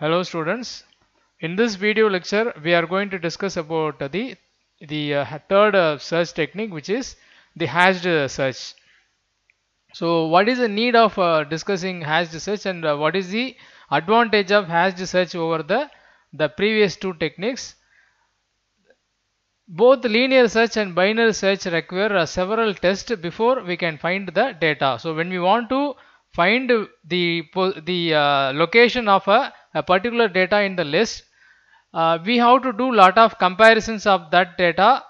Hello students. In this video lecture, we are going to discuss about the, the uh, third uh, search technique which is the hashed uh, search. So what is the need of uh, discussing hashed search and uh, what is the advantage of hashed search over the, the previous two techniques? Both linear search and binary search require uh, several tests before we can find the data. So when we want to find the, the location of a a particular data in the list, uh, we have to do lot of comparisons of that data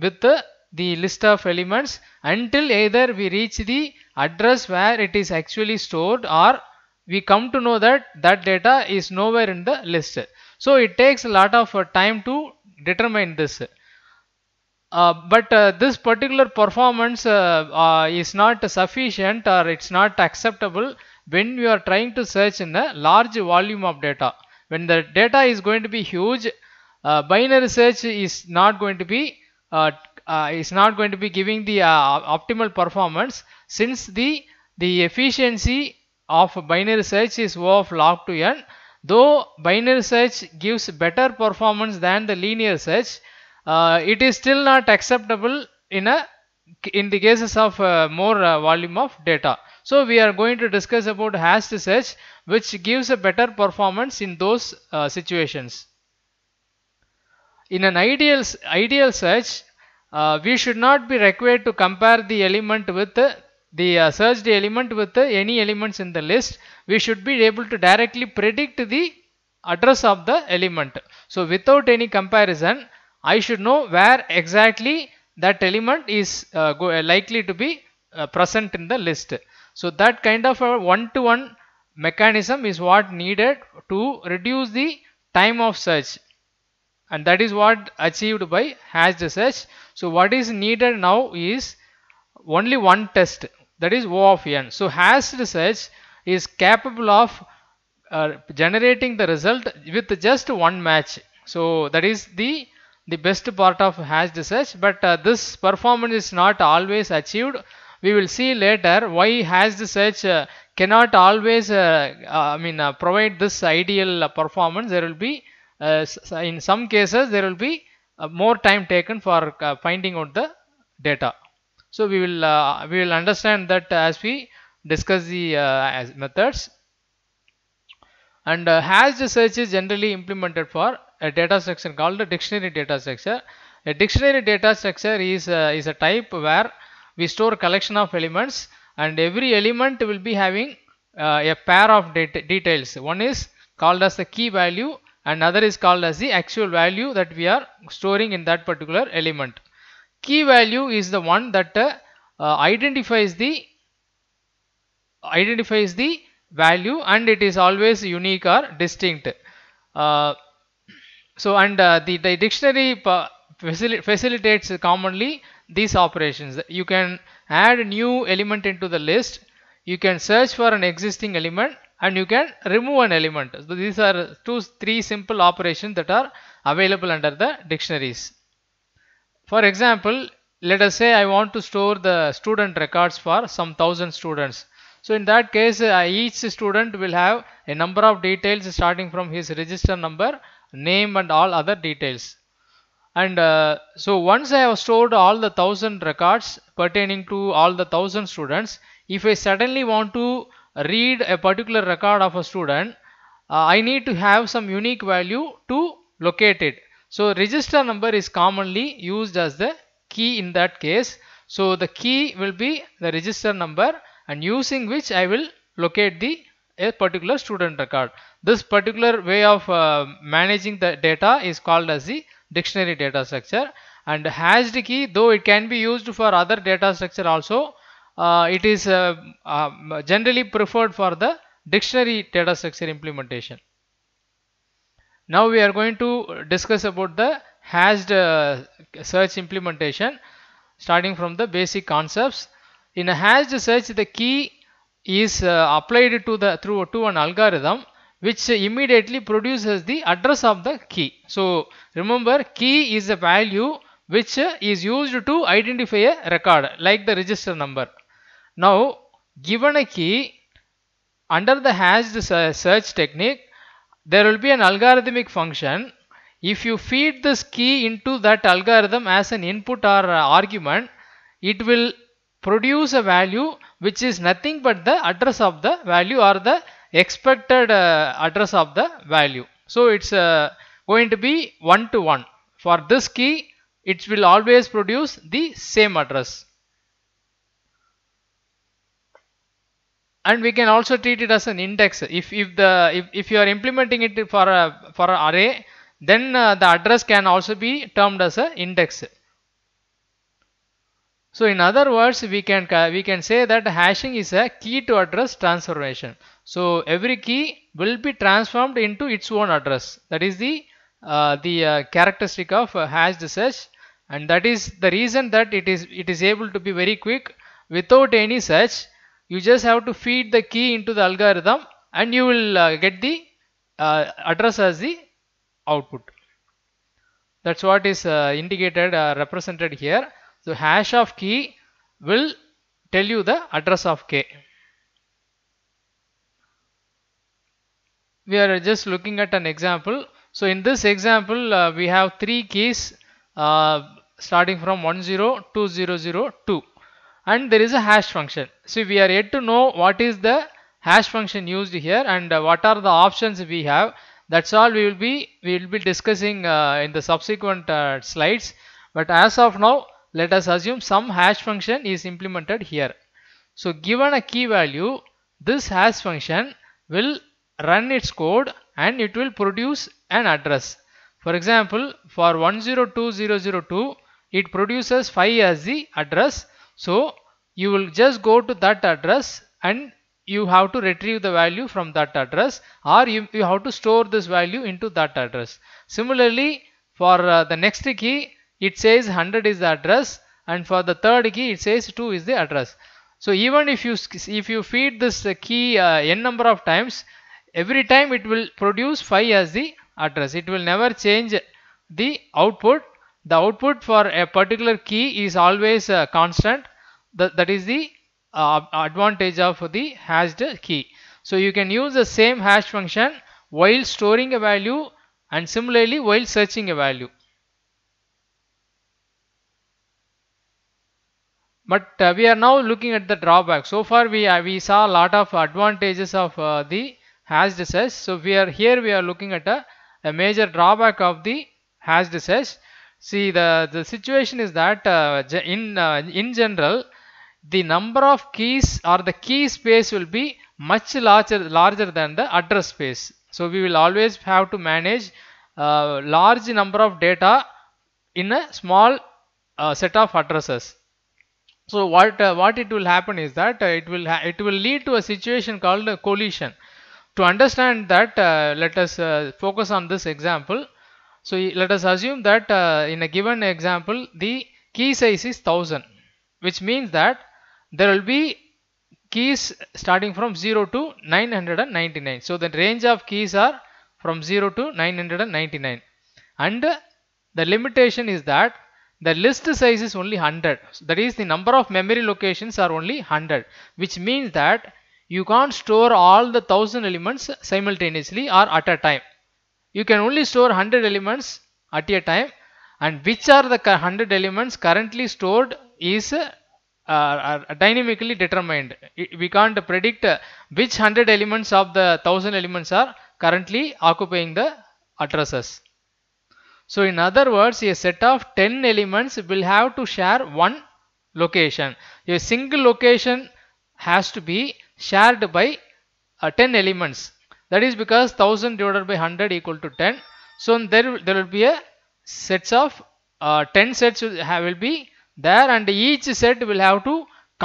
with the, the list of elements until either we reach the address where it is actually stored or we come to know that that data is nowhere in the list. So it takes a lot of uh, time to determine this. Uh, but uh, this particular performance uh, uh is not sufficient or it's not acceptable when you are trying to search in a large volume of data when the data is going to be huge uh, binary search is not going to be uh, uh, is not going to be giving the uh, optimal performance since the the efficiency of binary search is O of log to n though binary search gives better performance than the linear search uh, it is still not acceptable in a in the cases of uh, more volume of data so we are going to discuss about hash to search which gives a better performance in those uh, situations. In an ideal, ideal search, uh, we should not be required to compare the element with the uh, searched element with any elements in the list. We should be able to directly predict the address of the element. So without any comparison, I should know where exactly that element is uh, likely to be uh, present in the list. So that kind of a one-to-one -one mechanism is what needed to reduce the time of search and that is what achieved by hashed search. So what is needed now is only one test that is O of n. So hashed search is capable of uh, generating the result with just one match. So that is the the best part of hashed search but uh, this performance is not always achieved we will see later why has the search uh, cannot always uh, uh I mean uh, provide this ideal uh, performance there will be in some cases there will be more time taken for finding out the data so we will we will understand that as we discuss the methods and uh, has the search is generally implemented for a data structure called a dictionary data structure a dictionary data structure is uh, is a type where we store collection of elements and every element will be having uh, a pair of details one is called as the key value another is called as the actual value that we are storing in that particular element key value is the one that uh, uh identifies the identifies the value and it is always unique or distinct uh, so and uh, the, the dictionary facilitates commonly these operations you can add a new element into the list you can search for an existing element and you can remove an element so these are two three simple operations that are available under the dictionaries for example let us say I want to store the student records for some thousand students so in that case uh, each student will have a number of details starting from his register number name and all other details and uh, so once I have stored all the thousand records pertaining to all the thousand students if I suddenly want to read a particular record of a student uh, I need to have some unique value to locate it so register number is commonly used as the key in that case so the key will be the register number and using which I will locate the a particular student record this particular way of uh, managing the data is called as the dictionary data structure and hashed key though it can be used for other data structure also uh, it is uh, uh, generally preferred for the dictionary data structure implementation. Now we are going to discuss about the hashed uh, search implementation starting from the basic concepts. In a hashed search the key is uh, applied to the through to an algorithm which immediately produces the address of the key. So remember key is a value which is used to identify a record like the register number. Now given a key under the hashed search technique there will be an algorithmic function. If you feed this key into that algorithm as an input or argument it will produce a value which is nothing but the address of the value or the expected uh, address of the value. So it's uh, going to be 1 to 1. For this key, it will always produce the same address. And we can also treat it as an index. If, if, the, if, if you are implementing it for, a, for an array, then uh, the address can also be termed as an index. So in other words, we can, we can say that hashing is a key to address transformation. So every key will be transformed into its own address. That is the uh, the uh, characteristic of uh, hashed search, and that is the reason that it is it is able to be very quick without any search. You just have to feed the key into the algorithm, and you will uh, get the uh, address as the output. That's what is uh, indicated represented here. So hash of key will tell you the address of k. we are just looking at an example. So in this example, uh, we have three keys uh, starting from 102002 and there is a hash function. So we are yet to know what is the hash function used here and uh, what are the options we have. That's all we will be we will be discussing uh, in the subsequent uh, slides. But as of now, let us assume some hash function is implemented here. So given a key value, this hash function will run its code and it will produce an address. For example, for 102.0.0.2, it produces 5 as the address. So you will just go to that address and you have to retrieve the value from that address or you, you have to store this value into that address. Similarly, for uh, the next key, it says 100 is the address and for the third key, it says 2 is the address. So even if you if you feed this key uh, n number of times, every time it will produce 5 as the address it will never change the output the output for a particular key is always uh, constant that, that is the uh, advantage of the hashed key so you can use the same hash function while storing a value and similarly while searching a value but uh, we are now looking at the drawback so far we uh, we saw a lot of advantages of uh, the hash disease. So we are here we are looking at a, a major drawback of the hash disease. See the, the situation is that uh, in, uh, in general the number of keys or the key space will be much larger larger than the address space. So we will always have to manage uh, large number of data in a small uh, set of addresses. So what uh, what it will happen is that uh, it will it will lead to a situation called a collision to understand that uh, let us uh, focus on this example so let us assume that uh, in a given example the key size is 1000 which means that there will be keys starting from 0 to 999 so the range of keys are from 0 to 999 and the limitation is that the list size is only 100 that is the number of memory locations are only 100 which means that you can't store all the thousand elements simultaneously or at a time you can only store 100 elements at a time and which are the 100 elements currently stored is uh, uh, dynamically determined we can't predict which 100 elements of the 1000 elements are currently occupying the addresses so in other words a set of 10 elements will have to share one location a single location has to be shared by uh, 10 elements that is because 1000 divided by 100 equal to 10 so there there will be a sets of uh, 10 sets will, have, will be there and each set will have to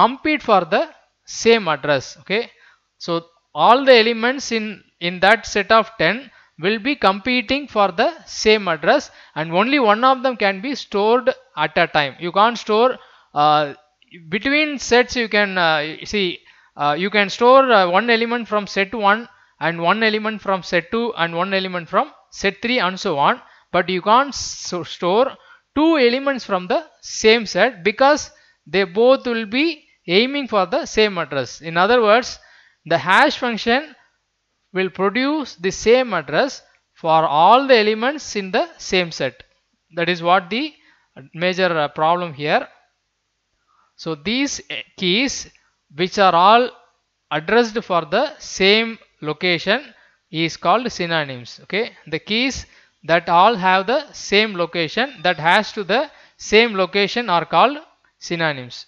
compete for the same address okay so all the elements in in that set of 10 will be competing for the same address and only one of them can be stored at a time you can't store uh, between sets you can uh, see uh, you can store uh, one element from set 1 and one element from set 2 and one element from set 3 and so on but you can't so store two elements from the same set because they both will be aiming for the same address in other words the hash function will produce the same address for all the elements in the same set that is what the major uh, problem here so these uh, keys which are all addressed for the same location is called synonyms okay the keys that all have the same location that has to the same location are called synonyms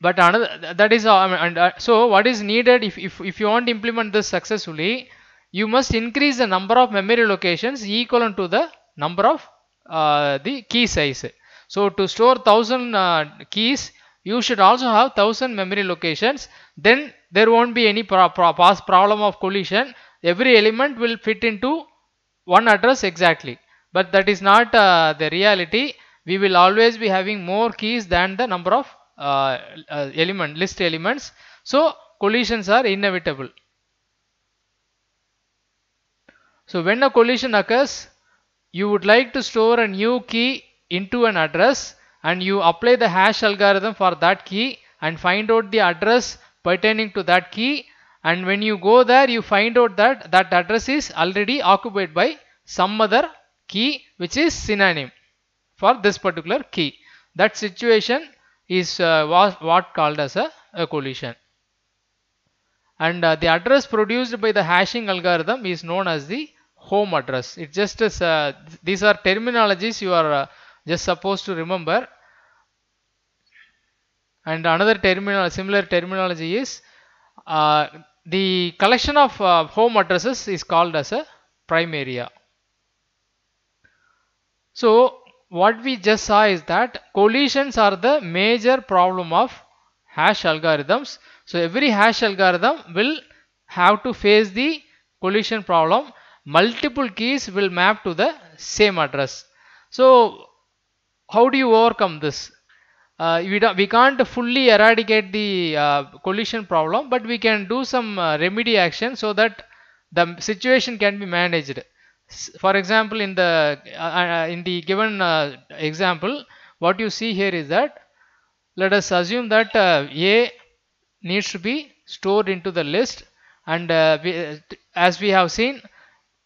but another that is uh, and, uh, so what is needed if, if, if you want to implement this successfully you must increase the number of memory locations equivalent to the number of uh, the key size. So to store 1000 uh, keys, you should also have 1000 memory locations. Then there won't be any pro pro problem of collision. Every element will fit into one address exactly. But that is not uh, the reality. We will always be having more keys than the number of uh, uh, element list elements. So collisions are inevitable. So when a collision occurs, you would like to store a new key into an address and you apply the hash algorithm for that key and find out the address pertaining to that key and when you go there you find out that that address is already occupied by some other key which is synonym for this particular key that situation is uh, what called as a, a collision and uh, the address produced by the hashing algorithm is known as the home address it just as uh, these are terminologies you are uh, just supposed to remember and another terminal similar terminology is uh, the collection of uh, home addresses is called as a prime area so what we just saw is that collisions are the major problem of hash algorithms so every hash algorithm will have to face the collision problem multiple keys will map to the same address. So how do you overcome this? Uh, we, we can't fully eradicate the uh, collision problem but we can do some uh, remedy action so that the situation can be managed. S for example in the uh, uh, in the given uh, example what you see here is that let us assume that A needs to be stored into the list and we, as we have seen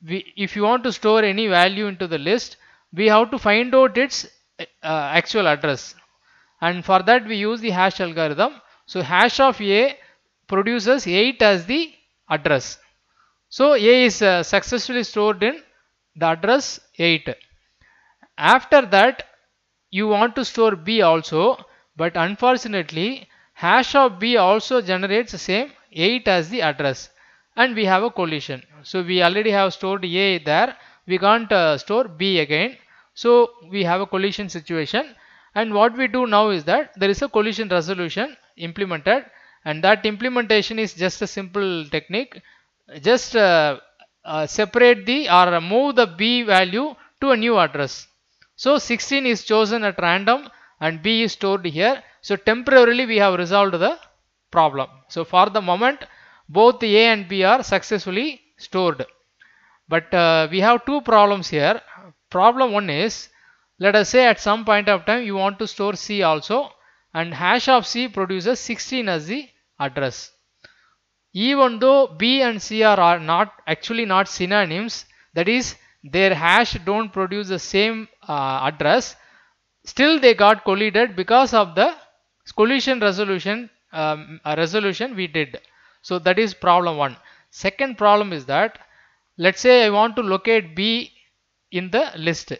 we, if you want to store any value into the list, we have to find out its uh, actual address. And for that we use the hash algorithm. So hash of A produces 8 as the address. So A is uh, successfully stored in the address 8. After that you want to store B also but unfortunately hash of B also generates the same 8 as the address and we have a collision so we already have stored a there we can't uh, store b again so we have a collision situation and what we do now is that there is a collision resolution implemented and that implementation is just a simple technique just uh, uh, separate the or move the b value to a new address so 16 is chosen at random and b is stored here so temporarily we have resolved the problem so for the moment both A and B are successfully stored. But uh, we have two problems here. Problem 1 is, let us say at some point of time you want to store C also and hash of C produces 16 as the address. Even though B and C are not actually not synonyms, that is their hash don't produce the same uh, address, still they got collided because of the collision resolution um, resolution we did. So that is problem one. Second problem is that let's say I want to locate B in the list.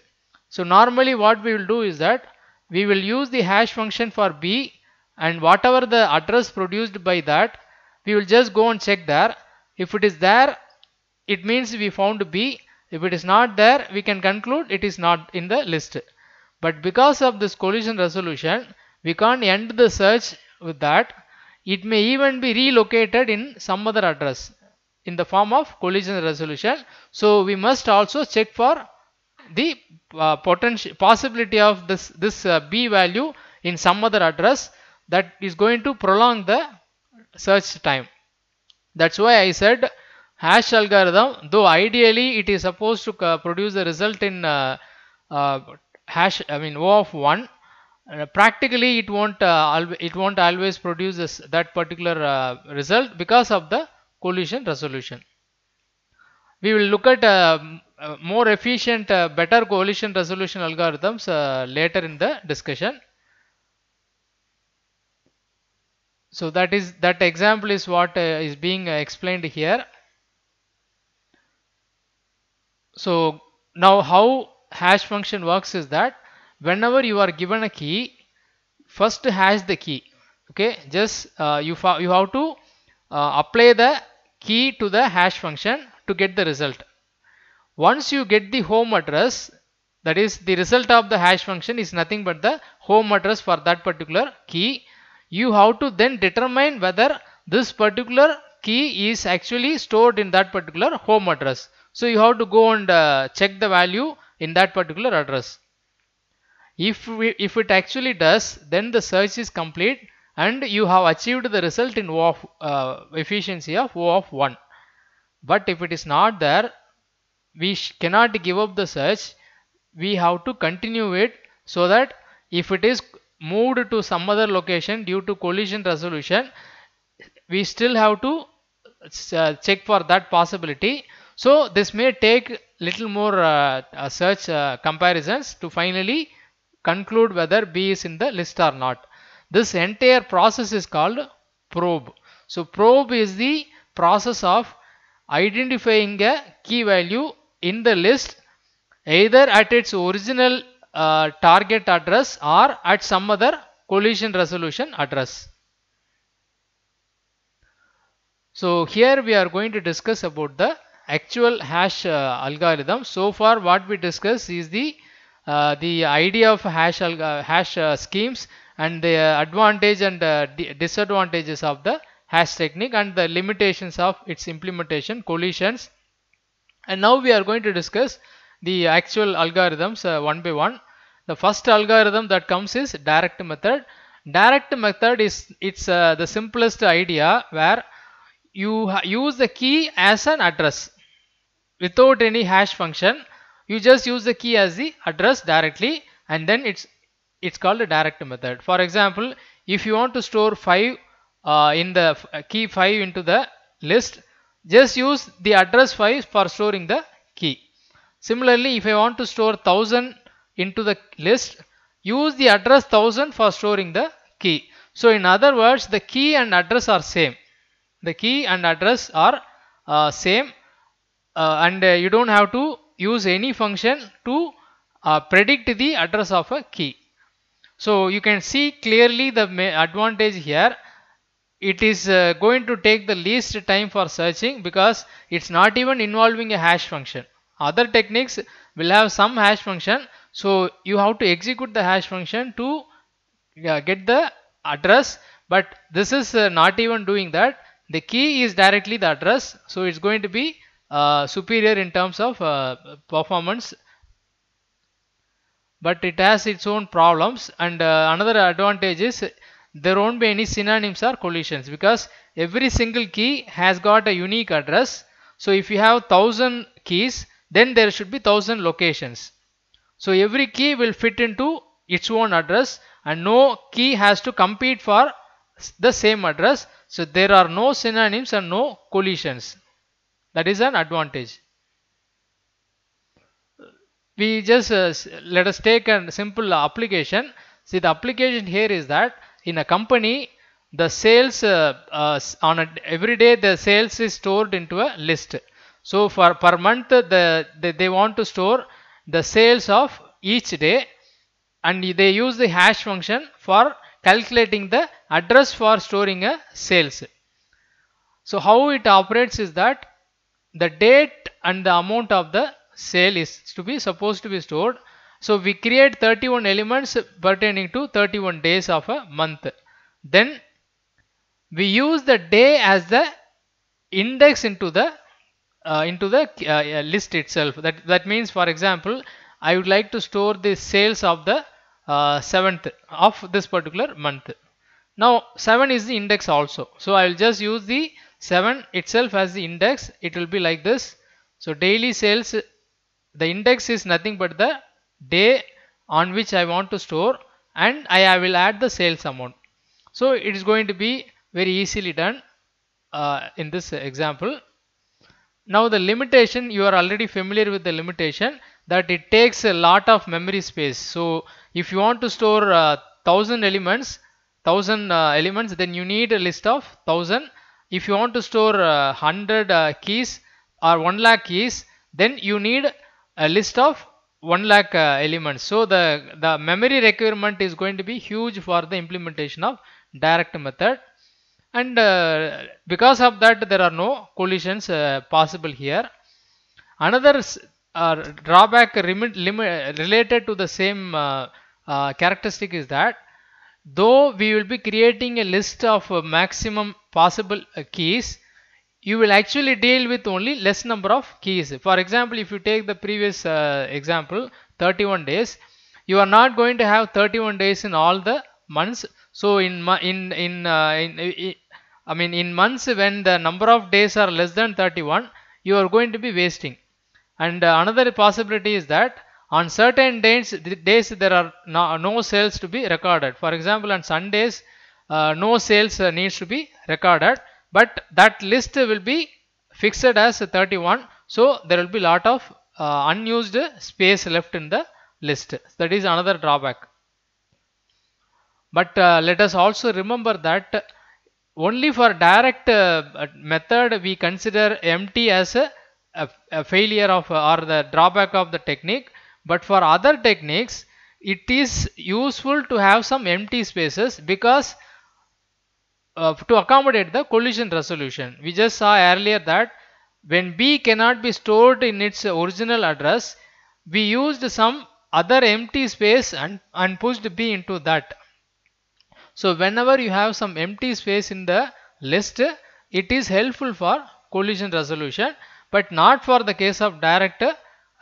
So normally what we will do is that we will use the hash function for B and whatever the address produced by that we will just go and check there. If it is there it means we found B. If it is not there we can conclude it is not in the list. But because of this collision resolution we can't end the search with that it may even be relocated in some other address in the form of collision resolution. So we must also check for the uh, potential possibility of this this uh, b value in some other address that is going to prolong the search time. That's why I said hash algorithm though ideally it is supposed to uh, produce the result in uh, uh, hash I mean O of 1 uh, practically it won't uh, it won't always produce this, that particular uh, result because of the collision resolution we will look at um, uh, more efficient uh, better collision resolution algorithms later in the discussion so that is that example is what is being explained here so now how hash function works is that whenever you are given a key first hash the key okay just uh, you, you have to uh, apply the key to the hash function to get the result once you get the home address that is the result of the hash function is nothing but the home address for that particular key you have to then determine whether this particular key is actually stored in that particular home address so you have to go and uh, check the value in that particular address if, we, if it actually does, then the search is complete and you have achieved the result in O of uh, efficiency of O of 1. But if it is not there, we cannot give up the search. We have to continue it so that if it is moved to some other location due to collision resolution, we still have to uh, check for that possibility. So this may take little more uh, uh search uh, comparisons to finally conclude whether B is in the list or not. This entire process is called probe. So probe is the process of identifying a key value in the list either at its original uh, target address or at some other collision resolution address. So here we are going to discuss about the actual hash uh, algorithm. So far what we discuss is the uh, the idea of hash uh, hash uh, schemes and the advantage and disadvantages of the hash technique and the limitations of its implementation collisions and now we are going to discuss the actual algorithms uh, one by one the first algorithm that comes is direct method direct method is it's uh, the simplest idea where you use the key as an address without any hash function you just use the key as the address directly and then it's it's called a direct method for example if you want to store 5 uh, in the uh, key 5 into the list just use the address 5 for storing the key similarly if I want to store 1000 into the list use the address 1000 for storing the key so in other words the key and address are same the key and address are uh, same uh, and uh, you don't have to use any function to uh, predict the address of a key. So you can see clearly the advantage here. It is uh, going to take the least time for searching because it's not even involving a hash function. Other techniques will have some hash function. So you have to execute the hash function to uh, get the address. But this is uh, not even doing that. The key is directly the address. So it's going to be uh, superior in terms of uh, performance but it has its own problems and uh, another advantage is there won't be any synonyms or collisions because every single key has got a unique address so if you have 1000 keys then there should be 1000 locations so every key will fit into its own address and no key has to compete for the same address so there are no synonyms and no collisions that is an advantage. We just uh, let us take a simple application. See the application here is that in a company the sales uh, uh, on a, every day the sales is stored into a list. So for per month the, the they want to store the sales of each day and they use the hash function for calculating the address for storing a sales. So how it operates is that the date and the amount of the sale is to be supposed to be stored so we create 31 elements pertaining to 31 days of a month then we use the day as the index into the uh, into the uh, uh list itself that that means for example i would like to store the sales of the uh, 7th of this particular month now 7 is the index also so i will just use the 7 itself as the index it will be like this so daily sales the index is nothing but the day on which I want to store and I, will add the sales amount so it is going to be very easily done uh, in this example now the limitation you are already familiar with the limitation that it takes a lot of memory space so if you want to store uh, thousand elements thousand uh, elements then you need a list of thousand if you want to store uh, 100 uh, keys or 1 lakh keys then you need a list of 1 lakh uh, elements so the the memory requirement is going to be huge for the implementation of direct method and uh, because of that there are no collisions uh, possible here another uh, drawback related to the same characteristic is that though we will be creating a list of uh, maximum possible uh, keys you will actually deal with only less number of keys for example if you take the previous uh, example 31 days you are not going to have 31 days in all the months so in in in, uh, in, in I mean in months when the number of days are less than 31 you are going to be wasting and another possibility is that on certain days, days there are no, sales to be recorded. For example, on Sundays, uh, no sales uh, needs to be recorded. But that list will be fixed as 31. So there will be lot of uh, unused space left in the list. That is another drawback. But uh, let us also remember that only for direct uh, method we consider empty as a, a, a failure of or the drawback of the technique but for other techniques, it is useful to have some empty spaces because uh, to accommodate the collision resolution. We just saw earlier that when B cannot be stored in its original address, we used some other empty space and, and pushed B into that. So whenever you have some empty space in the list, it is helpful for collision resolution, but not for the case of direct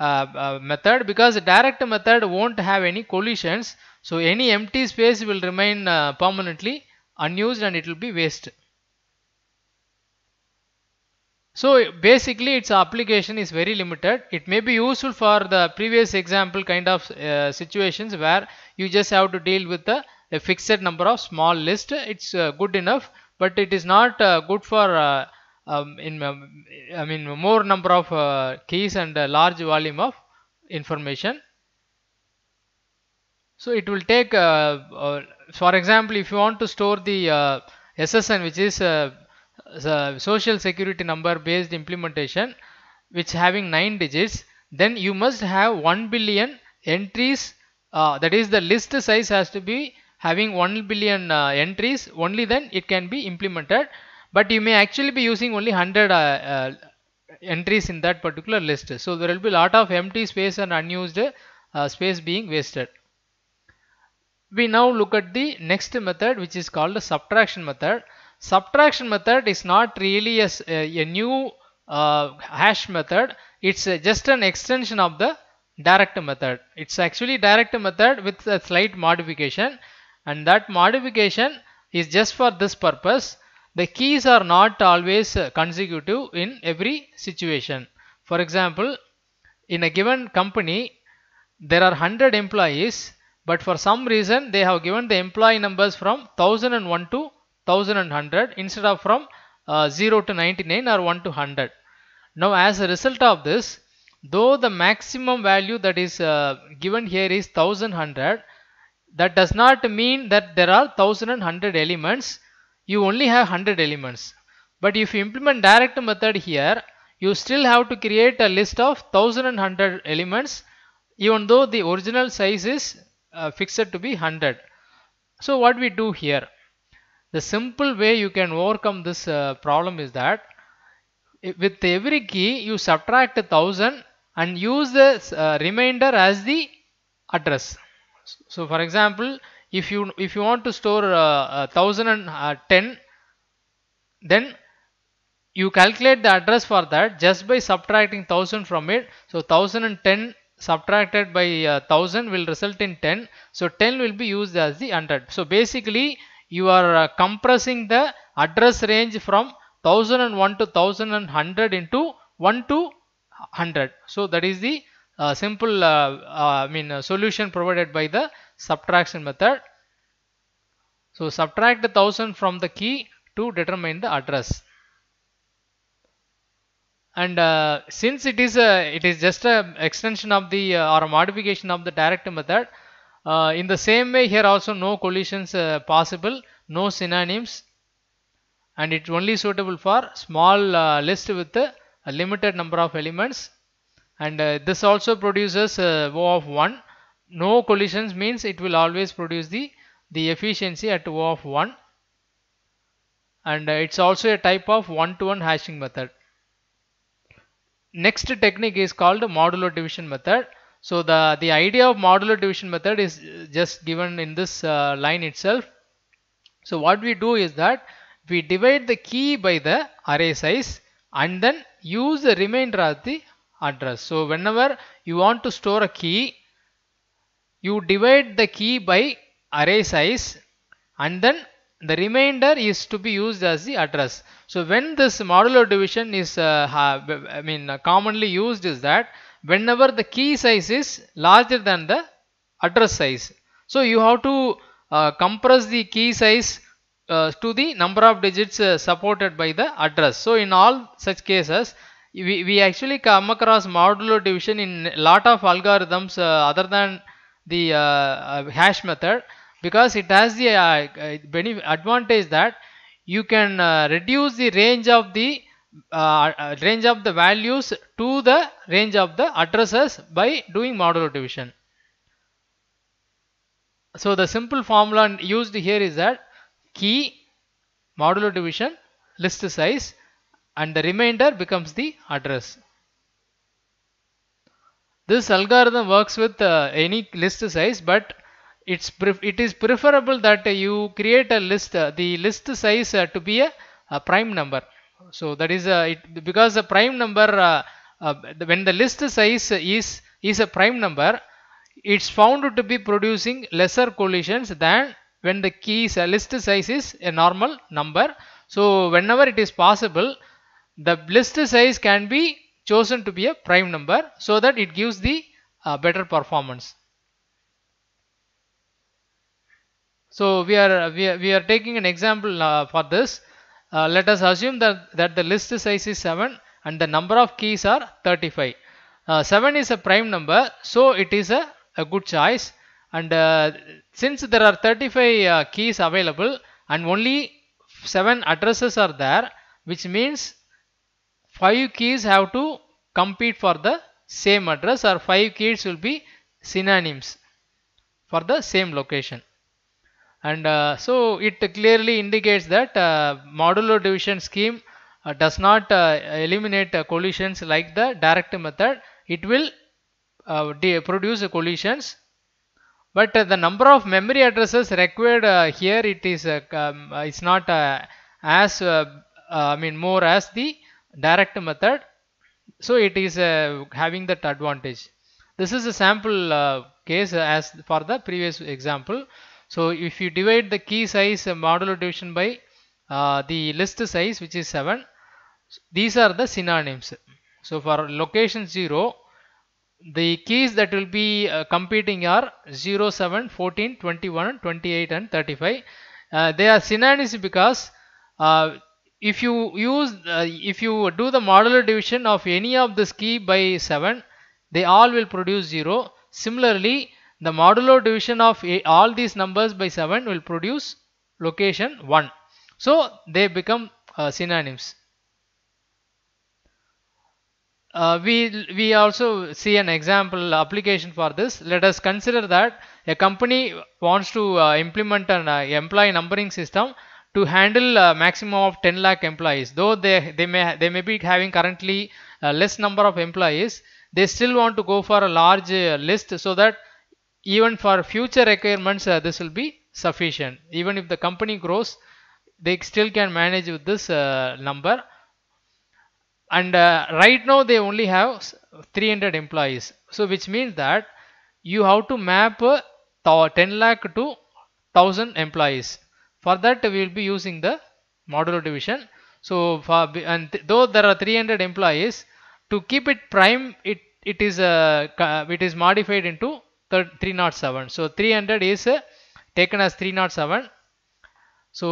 uh, uh, method because direct method won't have any collisions so any empty space will remain uh, permanently unused and it will be waste so basically its application is very limited. It may be useful for the previous example kind of uh, situations where you just have to deal with a, a fixed number of small list. It's uh, good enough but it is not uh, good for um, in um, I mean more number of uh, keys and a large volume of information. So it will take, uh, uh for example, if you want to store the uh, SSN, which is a uh, social security number based implementation, which having nine digits, then you must have 1 billion entries. that is the list size has to be having 1 billion uh, entries only then it can be implemented but you may actually be using only 100 uh, uh, entries in that particular list so there will be a lot of empty space and unused uh, space being wasted we now look at the next method which is called a subtraction method subtraction method is not really a, a new uh, hash method it's uh, just an extension of the direct method it's actually direct method with a slight modification and that modification is just for this purpose the keys are not always consecutive in every situation. For example, in a given company, there are 100 employees, but for some reason they have given the employee numbers from 1001 to 1100 instead of from uh, 0 to 99 or 1 to 100. Now, as a result of this, though the maximum value that is uh, given here is 1100, that does not mean that there are 1100 elements you only have 100 elements. But if you implement direct method here, you still have to create a list of 1100 elements even though the original size is uh, fixed to be 100. So what we do here? The simple way you can overcome this uh, problem is that with every key you subtract 1000 and use the uh, remainder as the address. So for example, if you if you want to store uh, 1010 uh, uh, then you calculate the address for that just by subtracting 1000 from it so 1010 subtracted by uh, 1000 will result in 10 so 10 will be used as the 100 so basically you are uh, compressing the address range from 1001 to 1100 into 1 to 100 so that is the uh, simple uh, uh, I mean uh, solution provided by the subtraction method. So subtract the thousand from the key to determine the address. And since it is a, it is just a extension of the or a modification of the direct method, in the same way here also no collisions possible, no synonyms, and it's only suitable for small uh, list with a limited number of elements and uh, this also produces uh, O of 1 no collisions means it will always produce the the efficiency at O of 1 and uh, it's also a type of one-to-one -one hashing method next technique is called modular division method so the the idea of modular division method is uh, just given in this uh, line itself so what we do is that we divide the key by the array size and then use the remainder as the address. So whenever you want to store a key, you divide the key by array size and then the remainder is to be used as the address. So when this modular division is uh, I mean uh, commonly used is that whenever the key size is larger than the address size. So you have to uh, compress the key size uh, to the number of digits uh, supported by the address. So in all such cases we, we actually come across modulo division in lot of algorithms uh, other than the uh, uh, hash method because it has the advantage that you can reduce the range of the uh, range of the values to the range of the addresses by doing modulo division. So the simple formula used here is that key modulo division list size and the remainder becomes the address. This algorithm works with uh, any list size but it's it is preferable that uh, you create a list uh, the list size uh, to be a, a, prime number. So that is a, uh, it, because a prime number uh, when the list size is is a prime number it's found to be producing lesser collisions than when the keys list size is a normal number. So whenever it is possible the list size can be chosen to be a prime number so that it gives the uh, better performance. So we are we are, we are taking an example uh, for this. Uh, let us assume that that the list size is 7 and the number of keys are 35. Uh, 7 is a prime number so it is a, a good choice and uh, since there are 35 uh, keys available and only 7 addresses are there which means five keys have to compete for the same address or five keys will be synonyms for the same location and uh, so it clearly indicates that uh, modular division scheme uh, does not uh, eliminate uh, collisions like the direct method it will uh, produce collisions but the number of memory addresses required here it is um, it's not as I mean more as the direct method so it is uh, having that advantage this is a sample uh, case as for the previous example so if you divide the key size modular division by uh, the list size which is 7 these are the synonyms so for location 0 the keys that will be uh, competing are 0 7 14 21 28 and 35 uh, they are synonyms because uh, if you use uh, if you do the modular division of any of this key by 7 they all will produce 0 similarly the modular division of a, all these numbers by 7 will produce location 1 so they become uh, synonyms uh, we we also see an example application for this let us consider that a company wants to uh, implement an uh, employee numbering system to handle a uh, maximum of 10 lakh employees though they they may they may be having currently uh, less number of employees they still want to go for a large uh, list so that even for future requirements uh, this will be sufficient even if the company grows they still can manage with this uh, number and uh, right now they only have 300 employees so which means that you have to map 10 lakh to 1000 employees for that we will be using the modulo division so for and th though there are 300 employees to keep it prime it it is a uh, it is modified into 307 so 300 is uh, taken as 307 so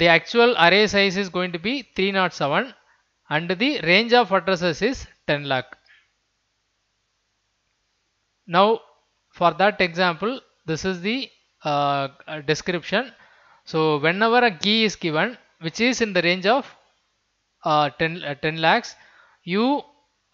the actual array size is going to be 307 and the range of addresses is 10 lakh now for that example this is the uh, description so whenever a key is given which is in the range of uh, 10, uh, 10 lakhs you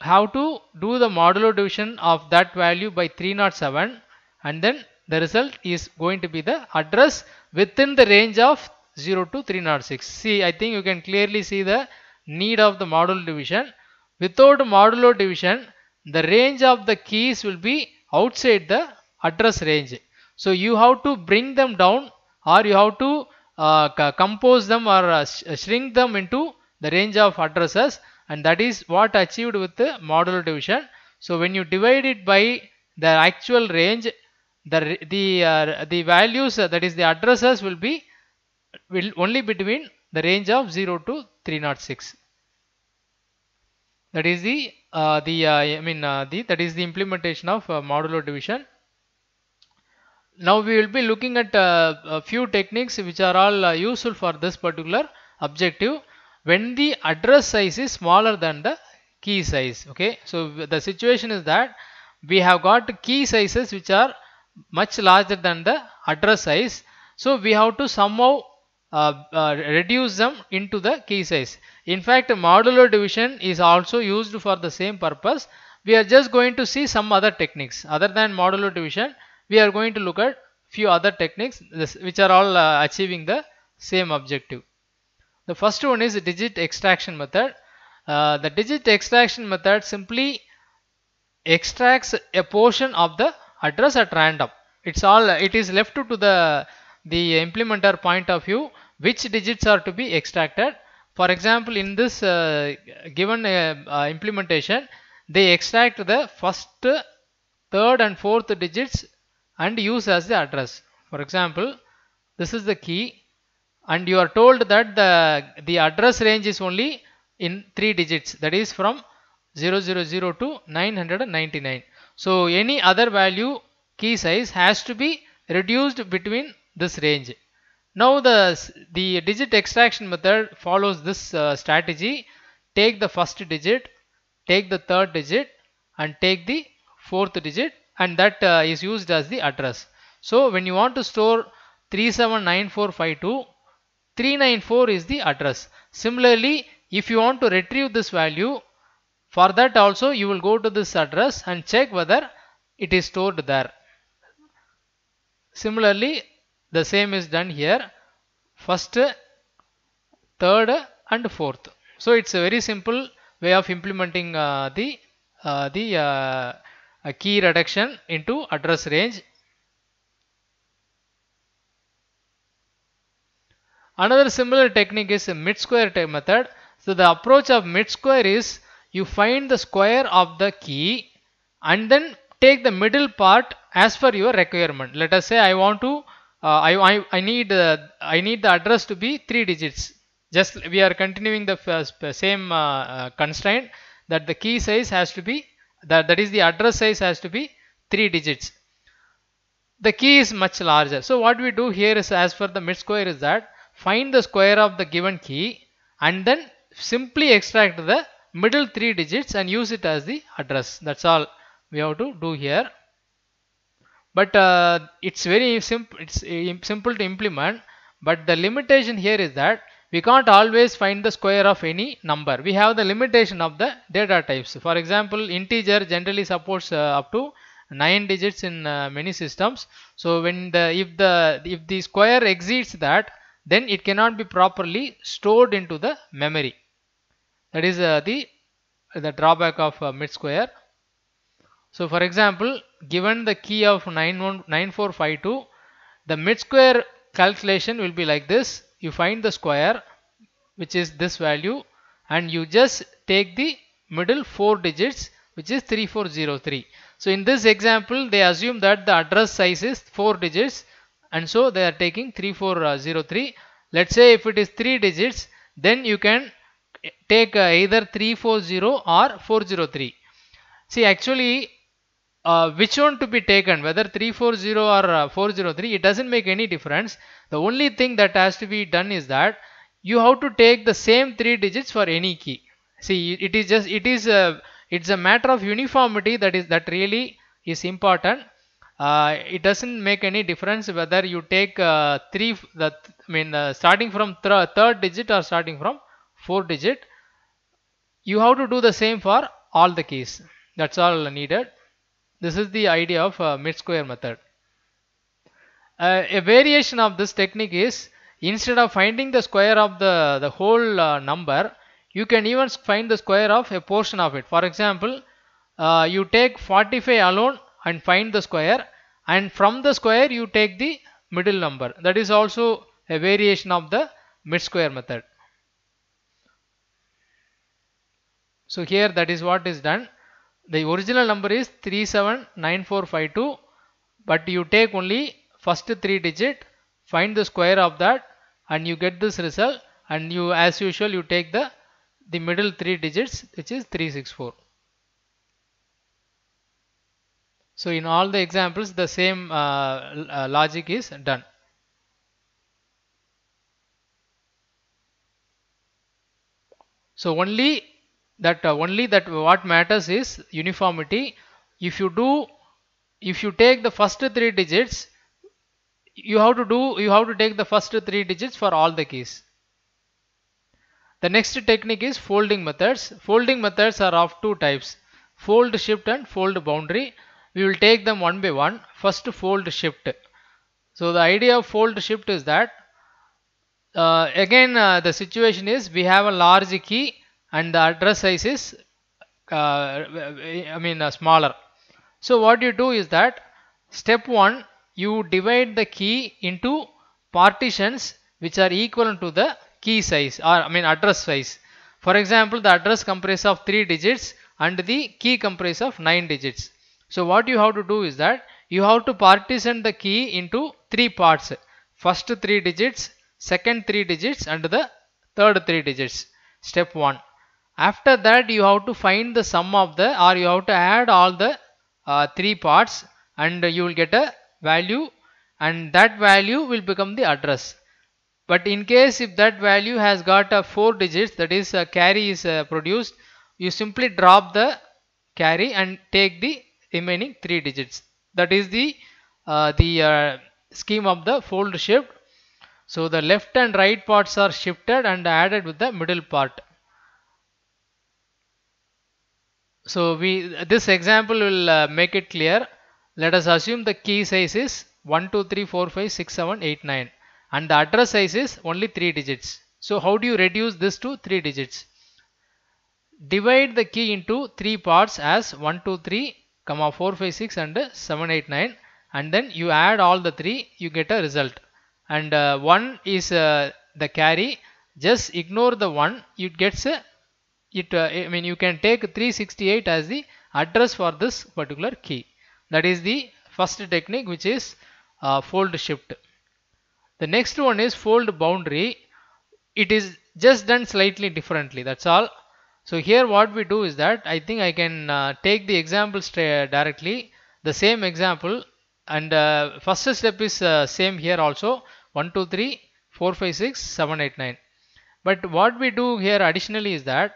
have to do the modulo division of that value by 307 and then the result is going to be the address within the range of 0 to 306. See I think you can clearly see the need of the modulo division. Without modulo division the range of the keys will be outside the address range. So you have to bring them down or you have to uh, compose them or uh, sh shrink them into the range of addresses and that is what achieved with the modular division. So when you divide it by the actual range the the uh, the values that is the addresses will be will only between the range of 0 to 306 that is the uh, the uh, I mean uh, the that is the implementation of modular division now we will be looking at uh, a few techniques which are all uh, useful for this particular objective when the address size is smaller than the key size okay so the situation is that we have got key sizes which are much larger than the address size so we have to somehow uh, uh reduce them into the key size in fact modular division is also used for the same purpose we are just going to see some other techniques other than modular division we are going to look at few other techniques which are all uh, achieving the same objective the first one is digit extraction method uh, the digit extraction method simply extracts a portion of the address at random it's all uh, it is left to, to the the implementer point of view which digits are to be extracted for example in this uh, given uh, uh, implementation they extract the first third and fourth digits and use as the address. For example, this is the key and you are told that the, the address range is only in 3 digits that is from 000 to 999. So any other value key size has to be reduced between this range. Now the, the digit extraction method follows this uh, strategy. Take the first digit, take the third digit and take the fourth digit and that uh, is used as the address. So when you want to store 379452, 394 is the address. Similarly, if you want to retrieve this value, for that also you will go to this address and check whether it is stored there. Similarly, the same is done here. First, third and fourth. So it's a very simple way of implementing uh, the, uh, the uh, a key reduction into address range. Another similar technique is mid-square method. So the approach of mid-square is you find the square of the key and then take the middle part as per your requirement. Let us say I want to uh, I, I, I need uh, I need the address to be three digits. Just we are continuing the first, uh, same uh, uh, constraint that the key size has to be that, that is the address size has to be 3 digits. The key is much larger. So what we do here is as for the mid square is that find the square of the given key and then simply extract the middle 3 digits and use it as the address. That's all we have to do here. But uh, it's very simple. It's uh, simple to implement. But the limitation here is that we can't always find the square of any number. We have the limitation of the data types. For example, integer generally supports uh, up to 9 digits in uh, many systems. So when the if the if the square exceeds that, then it cannot be properly stored into the memory. That is uh, the the drawback of uh, mid square. So for example, given the key of 919452, the mid square calculation will be like this you find the square which is this value and you just take the middle four digits which is 3403 so in this example they assume that the address size is four digits and so they are taking 3403 let's say if it is three digits then you can take uh, either 340 or 403 see actually uh, which one to be taken whether 340 or uh, 403 it doesn't make any difference the only thing that has to be done is that you have to take the same three digits for any key see it is just it is a, uh, it's a matter of uniformity that is that really is important uh, it doesn't make any difference whether you take uh, three the I mean uh, starting from th third digit or starting from fourth digit you have to do the same for all the keys that's all needed this is the idea of uh, mid-square method. Uh, a variation of this technique is instead of finding the square of the, the whole uh, number, you can even find the square of a portion of it. For example, uh, you take 45 alone and find the square and from the square you take the middle number. That is also a variation of the mid-square method. So here that is what is done the original number is 379452 but you take only first three digit find the square of that and you get this result and you as usual you take the the middle three digits which is 364 so in all the examples the same uh, uh, logic is done so only that uh, only that what matters is uniformity if you do if you take the first three digits you have to do you have to take the first three digits for all the keys the next technique is folding methods folding methods are of two types fold shift and fold boundary we will take them one by one first fold shift so the idea of fold shift is that uh, again uh, the situation is we have a large key and the address size is uh, I mean uh, smaller. So what you do is that step 1 you divide the key into partitions which are equivalent to the key size or I mean address size. For example the address compress of 3 digits and the key compress of 9 digits. So what you have to do is that you have to partition the key into 3 parts. First 3 digits, second 3 digits and the third 3 digits. Step 1. After that you have to find the sum of the or you have to add all the uh, three parts and you will get a value and that value will become the address. But in case if that value has got a uh, 4 digits that is uh, carry is uh, produced you simply drop the carry and take the remaining 3 digits. That is the, uh, the uh, scheme of the fold shift. So the left and right parts are shifted and added with the middle part. So we this example will uh, make it clear. Let us assume the key size is 1, 2, 3, 4, 5, 6, 7, 8, 9 and the address size is only 3 digits. So how do you reduce this to 3 digits? Divide the key into 3 parts as 1, 2, 3, comma 4, 5, 6 and 7, 8, 9 and then you add all the 3 you get a result and uh, 1 is uh, the carry just ignore the 1 it gets a it uh, I mean you can take 368 as the address for this particular key that is the first technique which is uh, fold shift the next one is fold boundary it is just done slightly differently that's all so here what we do is that I think I can uh, take the example directly the same example and uh, first step is uh, same here also 1 2 3 4 5 6 7 8 9 but what we do here additionally is that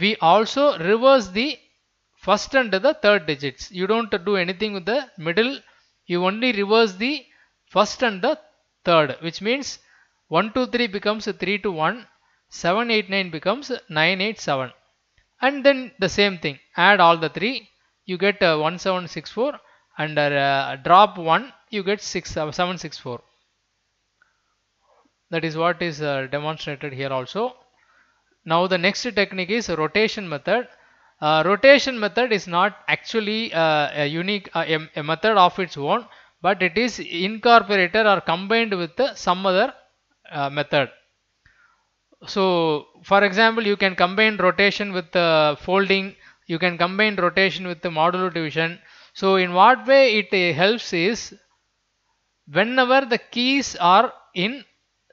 we also reverse the first and the third digits. You don't do anything with the middle. You only reverse the first and the third which means 1 2 3 becomes 3 to 1 7 8 9 becomes 9 8 7 and then the same thing add all the three you get uh, 1764 and uh, drop 1 you get 6 uh, 4 that is what is uh, demonstrated here also now the next technique is rotation method. Uh, rotation method is not actually uh, a unique uh, a, a, method of its own but it is incorporated or combined with some other uh, method. So for example you can combine rotation with uh, folding, you can combine rotation with the modular division. So in what way it helps is whenever the keys are in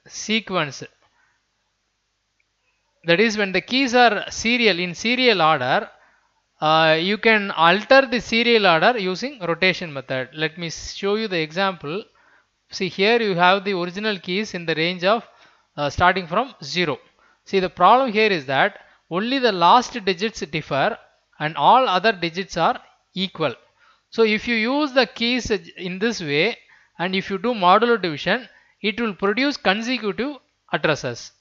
sequence that is when the keys are serial in serial order uh, you can alter the serial order using rotation method let me show you the example see here you have the original keys in the range of uh, starting from 0 see the problem here is that only the last digits differ and all other digits are equal so if you use the keys in this way and if you do modular division it will produce consecutive addresses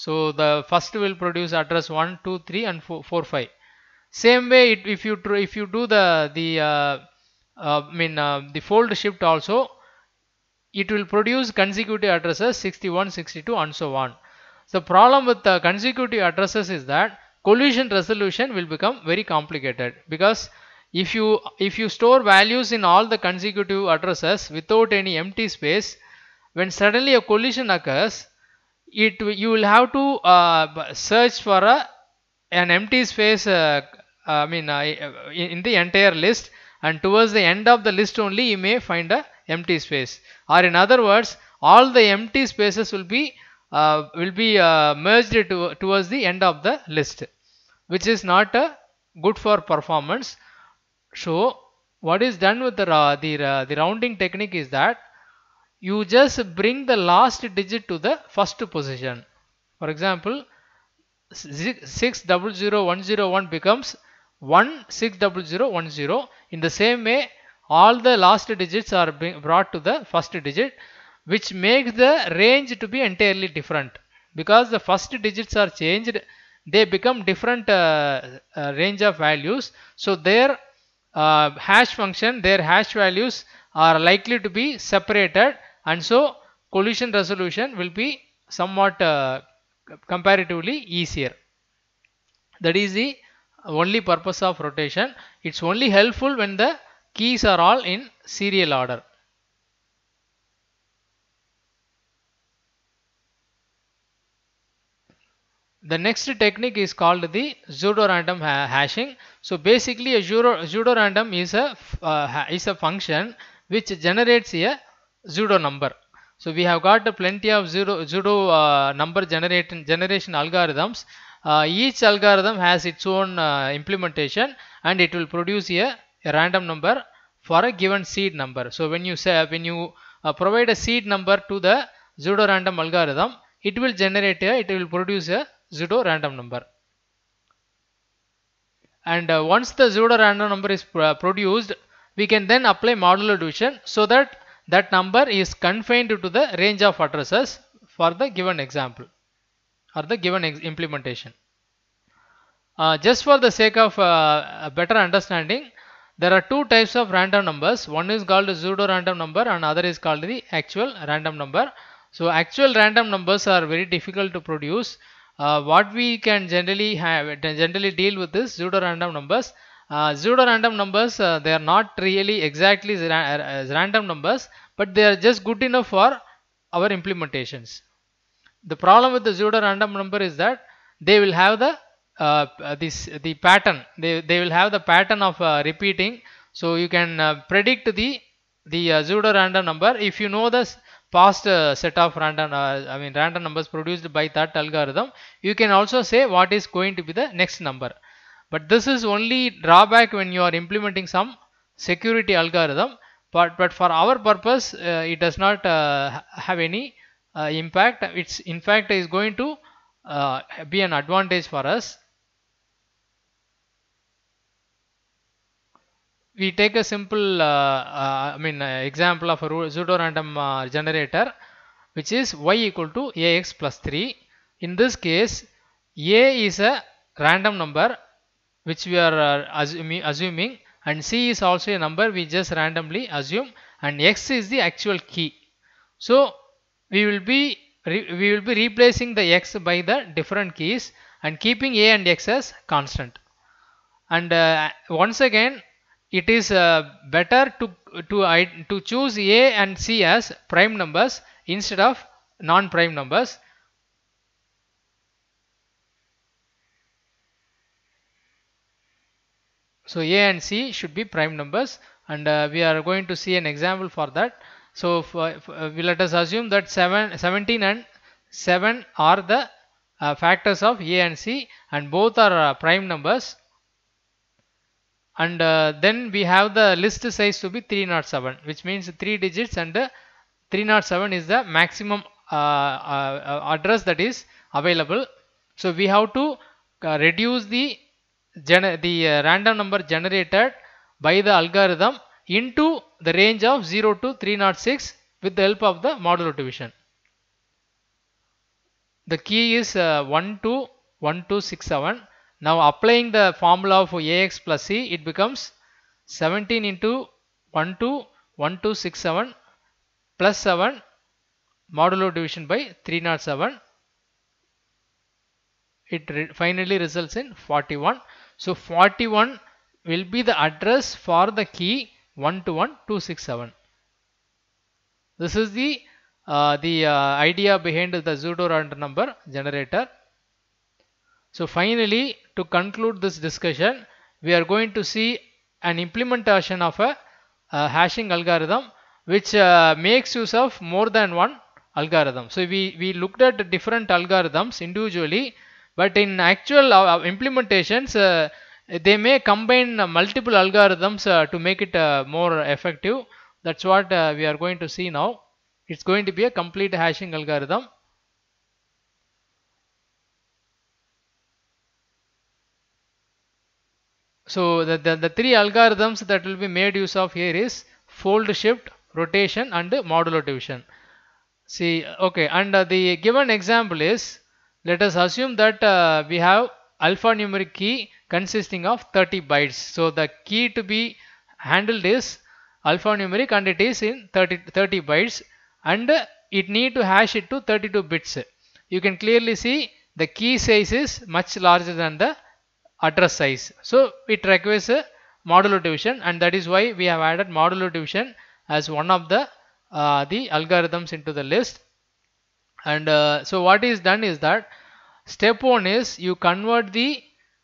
so the first will produce address 1, 2, 3 and 4, 4 5. Same way it, if you if you do the the uh, uh, I mean uh, the fold shift also it will produce consecutive addresses 61, 62 and so on. The problem with the consecutive addresses is that collision resolution will become very complicated because if you if you store values in all the consecutive addresses without any empty space when suddenly a collision occurs it you will have to uh, search for a, an empty space uh, I mean uh, uh, in the entire list and towards the end of the list only you may find a empty space or in other words all the empty spaces will be uh, will be merged to, towards the end of the list which is not good for performance so what is done with the, the, the rounding technique is that you just bring the last digit to the first position. For example, 600101 becomes 160010. In the same way, all the last digits are brought to the first digit, which makes the range to be entirely different. Because the first digits are changed, they become different uh, uh, range of values. So their uh, hash function, their hash values are likely to be separated and so collision resolution will be somewhat uh, comparatively easier that is the only purpose of rotation it's only helpful when the keys are all in serial order The next technique is called the pseudorandom ha hashing. So basically a pseudo-random is a uh, is a function which generates a pseudo number so we have got plenty of zero, zero uh, number generation, generation algorithms. Uh, each algorithm has its own uh, implementation and it will produce a, a, random number for a given seed number. So when you say when you uh, provide a seed number to the pseudo random algorithm, it will generate a, it will produce a pseudo random number. And uh, once the pseudo random number is pr uh, produced, we can then apply modular division so that that number is confined to the range of addresses for the given example or the given implementation. Uh, just for the sake of uh, better understanding, there are two types of random numbers. One is called pseudo random number and other is called the actual random number. So actual random numbers are very difficult to produce. Uh, what we can generally have, generally deal with is pseudo random numbers pseudo uh, random numbers uh, they are not really exactly as uh, random numbers but they are just good enough for our implementations the problem with the pseudo random number is that they will have the uh, uh, this the pattern they, they will have the pattern of repeating so you can predict the the pseudo random number if you know the past set of random I mean random numbers produced by that algorithm you can also say what is going to be the next number but this is only drawback when you are implementing some security algorithm. But, but for our purpose, uh, it does not uh, have any uh, impact. It's in fact is going to uh, be an advantage for us. We take a simple, uh, uh, I mean, example of a pseudo random generator, which is y equal to ax plus 3. In this case, a is a random number which we are uh, assuming, and c is also a number we just randomly assume and x is the actual key so we will be we will be replacing the x by the different keys and keeping a and x as constant and uh, once again it is uh, better to to to choose a and c as prime numbers instead of non prime numbers So A and C should be prime numbers and uh, we are going to see an example for that. So if, uh, uh let us assume that 7, 17 and 7 are the uh, factors of A and C and both are uh, prime numbers and then we have the list size to be 307 which means 3 digits and 307 is the maximum address that is available. So we have to reduce the the uh, random number generated by the algorithm into the range of 0 to 306 with the help of the modular division. The key is uh, 1 to Now applying the formula of AX plus C, it becomes 17 into 1 to 7 modulo division by 307. It re finally results in 41. So 41 will be the address for the key 121267. This is the uh, the uh, idea behind the pseudo random number generator. So finally to conclude this discussion we are going to see an implementation of a, a hashing algorithm which uh, makes use of more than one algorithm. So we, we looked at different algorithms individually but in actual uh, uh, implementations, uh, they may combine multiple algorithms to make it more effective. That's what we are going to see now. It's going to be a complete hashing algorithm. So the, the, the, three algorithms that will be made use of here is fold shift, rotation and modular division. See, okay, and uh, the given example is let us assume that uh, we have alphanumeric key consisting of 30 bytes. So the key to be handled is alphanumeric and it is in 30, 30 bytes and it need to hash it to 32 bits. You can clearly see the key size is much larger than the address size. So it requires a modular division and that is why we have added modular division as one of the uh, the algorithms into the list and uh, so what is done is that step one is you convert the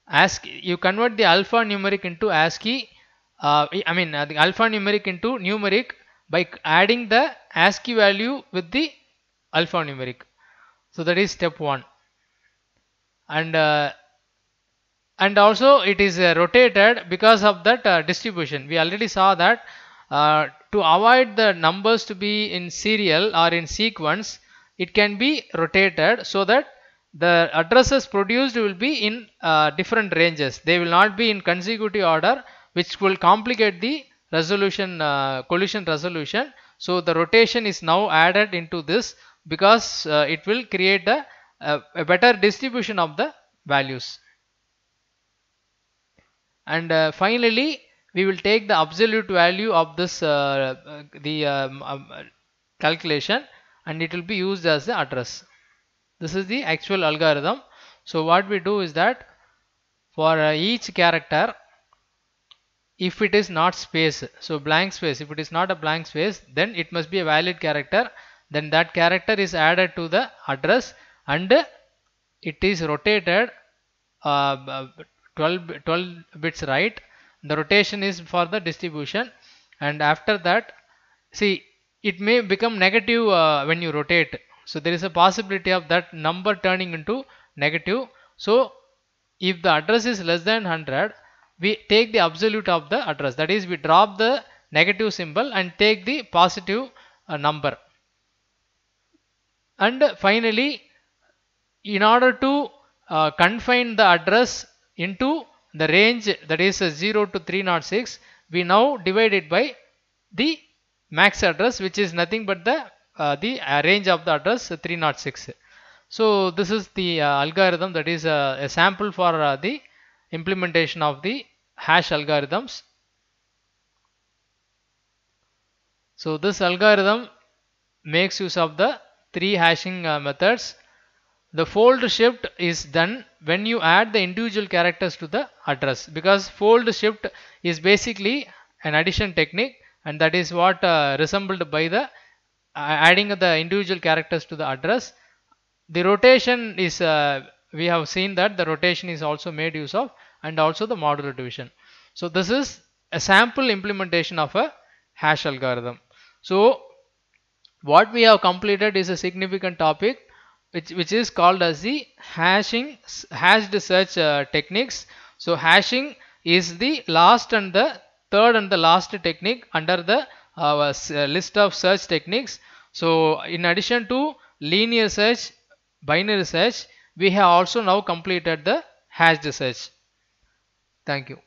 ASCII you convert the alphanumeric into ASCII uh, I mean uh, the alphanumeric into numeric by adding the ASCII value with the alphanumeric so that is step one and uh, and also it is uh, rotated because of that uh, distribution we already saw that uh, to avoid the numbers to be in serial or in sequence it can be rotated so that the addresses produced will be in uh, different ranges they will not be in consecutive order which will complicate the resolution uh, collision resolution so the rotation is now added into this because uh, it will create a, a, uh, a, better distribution of the values and uh, finally we will take the absolute value of this uh, the um, um, calculation and it will be used as the address this is the actual algorithm so what we do is that for uh, each character if it is not space so blank space if it is not a blank space then it must be a valid character then that character is added to the address and it is rotated uh, uh 12, 12 bits right the rotation is for the distribution and after that see it may become negative uh, when you rotate so there is a possibility of that number turning into negative so if the address is less than 100 we take the absolute of the address that is we drop the negative symbol and take the positive uh, number and finally in order to uh, confine the address into the range that is 0 to 306 we now divide it by the max address which is nothing but the uh, the uh, range of the address uh, 306 so this is the uh, algorithm that is uh, a sample for uh, the implementation of the hash algorithms so this algorithm makes use of the three hashing methods the fold shift is done when you add the individual characters to the address because fold shift is basically an addition technique and that is what uh, resembled by the uh, adding the individual characters to the address the rotation is uh, we have seen that the rotation is also made use of and also the modular division so this is a sample implementation of a hash algorithm so what we have completed is a significant topic which, which is called as the hashing hashed search uh, techniques so hashing is the last and the third and the last technique under the uh, uh, list of search techniques so in addition to linear search binary search we have also now completed the hashed search thank you